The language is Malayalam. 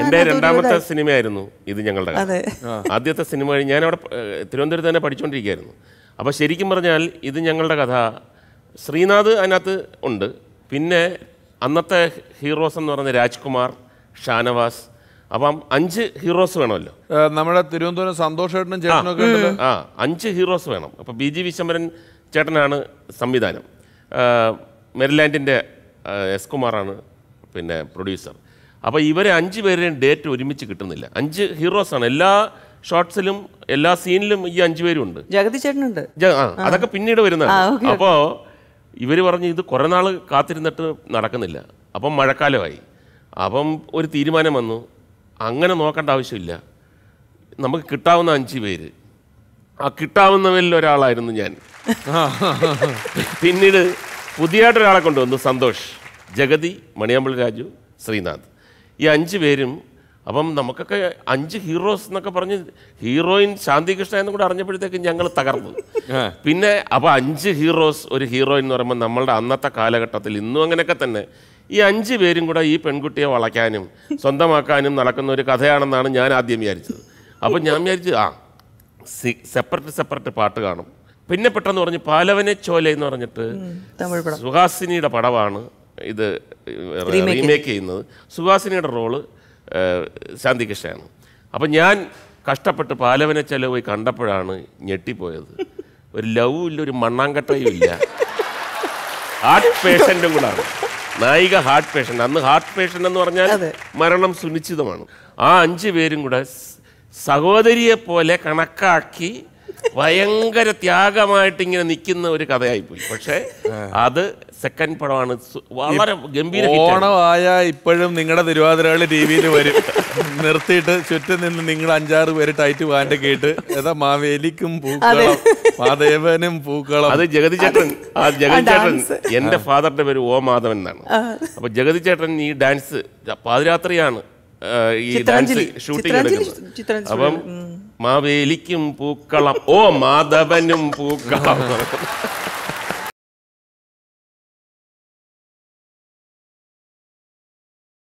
എന്റെ രണ്ടാമത്തെ സിനിമയായിരുന്നു ഇത് ഞങ്ങളുടെ ആദ്യത്തെ സിനിമ ഞാൻ അവിടെ തിരുവനന്തപുരത്ത് തന്നെ പഠിച്ചുകൊണ്ടിരിക്കുകയായിരുന്നു അപ്പോൾ ശരിക്കും പറഞ്ഞാൽ ഇത് ഞങ്ങളുടെ കഥ ശ്രീനാഥ് അതിനകത്ത് ഉണ്ട് പിന്നെ അന്നത്തെ ഹീറോസ് എന്ന് പറയുന്നത് രാജ്കുമാർ ഷാനവാസ് അപ്പം അഞ്ച് ഹീറോസ് വേണമല്ലോ നമ്മുടെ തിരുവനന്തപുരം സന്തോഷേട്ടനും ചേട്ടനൊക്കെ ആ അഞ്ച് ഹീറോസ് വേണം അപ്പോൾ ബി ജി വിശംബരൻ ചേട്ടനാണ് സംവിധാനം മെരിലാൻഡിൻ്റെ എസ് കുമാറാണ് പിന്നെ പ്രൊഡ്യൂസർ അപ്പോൾ ഇവരെ അഞ്ച് പേരുടെയും ഡേറ്റ് ഒരുമിച്ച് കിട്ടുന്നില്ല അഞ്ച് ഹീറോസാണ് എല്ലാ ഷോർട്സിലും എല്ലാ സീനിലും ഈ അഞ്ചു പേരും ഉണ്ട് ജഗതി ചേട്ടനുണ്ട് അതൊക്കെ പിന്നീട് വരുന്നതാണ് അപ്പോൾ ഇവർ പറഞ്ഞു ഇത് കുറേ നാൾ കാത്തിരുന്നിട്ട് നടക്കുന്നില്ല അപ്പം മഴക്കാലമായി അപ്പം ഒരു തീരുമാനം വന്നു അങ്ങനെ നോക്കേണ്ട ആവശ്യമില്ല നമുക്ക് കിട്ടാവുന്ന അഞ്ച് പേര് ആ കിട്ടാവുന്നവരിൽ ഒരാളായിരുന്നു ഞാൻ പിന്നീട് പുതിയായിട്ടൊരാളെ ഒരാളെ കൊണ്ടുവന്നു സന്തോഷ് ജഗതി മണിയമ്പൾ രാജു ശ്രീനാഥ് ഈ അഞ്ച് പേരും അപ്പം നമുക്കൊക്കെ അഞ്ച് ഹീറോസ് എന്നൊക്കെ പറഞ്ഞ് ഹീറോയിൻ ശാന്തി കൃഷ്ണ എന്നും കൂടെ അറിഞ്ഞപ്പോഴത്തേക്കും ഞങ്ങൾ തകർന്നു പിന്നെ അപ്പോൾ അഞ്ച് ഹീറോസ് ഒരു ഹീറോയിൻ എന്ന് പറയുമ്പോൾ നമ്മളുടെ അന്നത്തെ കാലഘട്ടത്തിൽ ഇന്നും അങ്ങനെയൊക്കെ തന്നെ ഈ അഞ്ച് പേരും കൂടെ ഈ പെൺകുട്ടിയെ വളയ്ക്കാനും സ്വന്തമാക്കാനും നടക്കുന്ന ഒരു കഥയാണെന്നാണ് ഞാൻ ആദ്യം വിചാരിച്ചത് അപ്പോൾ ഞാൻ വിചാരിച്ചു ആ സെപ്പറേറ്റ് സെപ്പറേറ്റ് പാട്ട് കാണും പിന്നെ പെട്ടെന്ന് പറഞ്ഞ് പാലവനെ ചോല എന്ന് പറഞ്ഞിട്ട് സുഹാസിനിയുടെ പടമാണ് ഇത് റീമേക്ക് ചെയ്യുന്നത് സുഹാസിനിയുടെ റോള് ശാന്തി കൃഷ്ണയാണ് അപ്പം ഞാൻ കഷ്ടപ്പെട്ട് പാലവനെ ചെലവ് കണ്ടപ്പോഴാണ് ഞെട്ടിപ്പോയത് ഒരു ലവ് ഇല്ല ഒരു മണ്ണാങ്കട്ടയും ഇല്ല ഹാർട്ട് പേഷ്യൻറ്റും കൂടാണ് നായിക ഹാർട്ട് പേഷ്യൻ്റ് അന്ന് ഹാർട്ട് പേഷ്യൻ്റ് എന്ന് പറഞ്ഞാൽ മരണം സുനിശ്ചിതമാണ് ആ അഞ്ച് പേരും കൂടെ സഹോദരിയെ പോലെ കണക്കാക്കി ഭയങ്കര ത്യാഗമായിട്ട് ഇങ്ങനെ നിൽക്കുന്ന ഒരു കഥയായി പോയി പക്ഷേ അത് സെക്കൻഡ് പടമാണ് വളരെ ഗംഭീര ഓണമായ ഇപ്പോഴും നിങ്ങളുടെ തിരുവാതിരകളി ടി വിയിൽ വരും നിർത്തിയിട്ട് ചുറ്റും നിന്ന് നിങ്ങൾ അഞ്ചാറ് പേര് ടൈറ്റ് വാൻ്റെ കേട്ട് ഏതാ മാവേലിക്കും പൂക്കളം മാധേവനും പൂക്കളം അത് ജഗതി ചേട്ടൻ ആ ജഗതി ചേട്ടൻ എൻ്റെ ഫാദറിൻ്റെ പേര് ഓ മാധവൻ എന്നാണ് അപ്പൊ ജഗതി ചേട്ടൻ ഈ ഡാൻസ് പാതിരാത്രിയാണ് ഈ ഡാൻസ് ഷൂട്ടിംഗ് എടുക്കുന്നത് അപ്പം മാവേലിക്കും പൂക്കളം ഓ മാധവനും പൂക്കളം